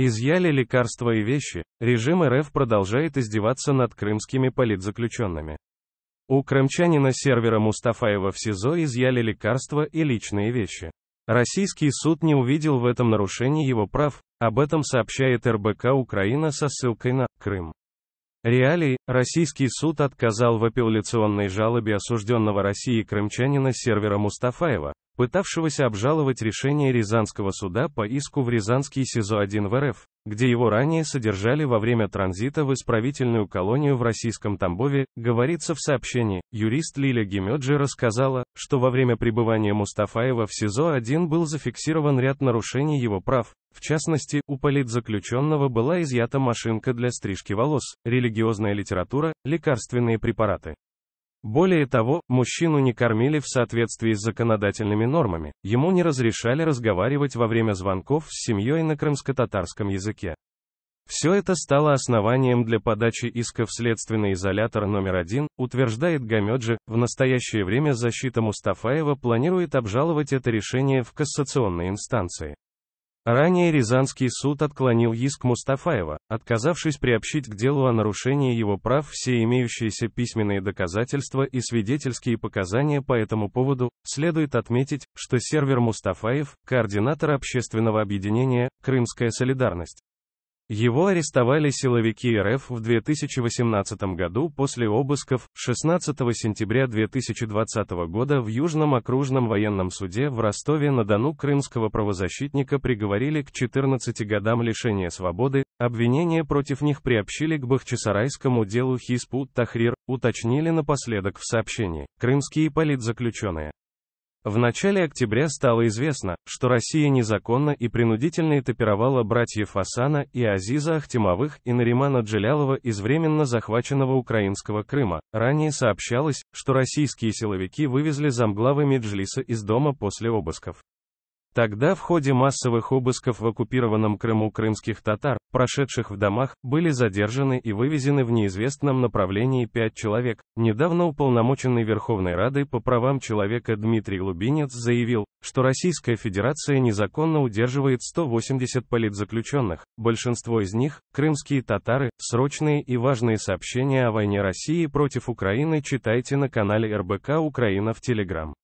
Изъяли лекарства и вещи. Режим РФ продолжает издеваться над крымскими политзаключенными. У крымчанина сервера Мустафаева в СИЗО изъяли лекарства и личные вещи. Российский суд не увидел в этом нарушении его прав, об этом сообщает РБК Украина со ссылкой на Крым. Реалии, российский суд отказал в апелляционной жалобе осужденного России крымчанина сервера Мустафаева, пытавшегося обжаловать решение Рязанского суда по иску в Рязанский СИЗО-1 в РФ, где его ранее содержали во время транзита в исправительную колонию в российском Тамбове, говорится в сообщении, юрист Лиля Гемеджи рассказала, что во время пребывания Мустафаева в СИЗО-1 был зафиксирован ряд нарушений его прав, в частности, у политзаключенного была изъята машинка для стрижки волос, религиозная литература, лекарственные препараты. Более того, мужчину не кормили в соответствии с законодательными нормами, ему не разрешали разговаривать во время звонков с семьей на крымско-татарском языке. Все это стало основанием для подачи иска в следственный изолятор номер один, утверждает Гамеджи, в настоящее время защита Мустафаева планирует обжаловать это решение в кассационной инстанции. Ранее Рязанский суд отклонил иск Мустафаева, отказавшись приобщить к делу о нарушении его прав все имеющиеся письменные доказательства и свидетельские показания по этому поводу. Следует отметить, что сервер Мустафаев, координатор общественного объединения «Крымская солидарность», его арестовали силовики РФ в 2018 году после обысков 16 сентября 2020 года в Южном окружном военном суде в Ростове-на-Дону крымского правозащитника приговорили к 14 годам лишения свободы, обвинения против них приобщили к бахчисарайскому делу Хиспу Тахрир, уточнили напоследок в сообщении крымские политзаключенные. В начале октября стало известно, что Россия незаконно и принудительно этапировала братьев Асана и Азиза Ахтимовых и Наримана Джелялова из временно захваченного украинского Крыма. Ранее сообщалось, что российские силовики вывезли замглавы Меджлиса из дома после обысков. Тогда в ходе массовых обысков в оккупированном Крыму крымских татар, прошедших в домах, были задержаны и вывезены в неизвестном направлении пять человек. Недавно уполномоченный Верховной Рады по правам человека Дмитрий Лубинец заявил, что Российская Федерация незаконно удерживает 180 политзаключенных, большинство из них – крымские татары. Срочные и важные сообщения о войне России против Украины читайте на канале РБК Украина в Телеграм.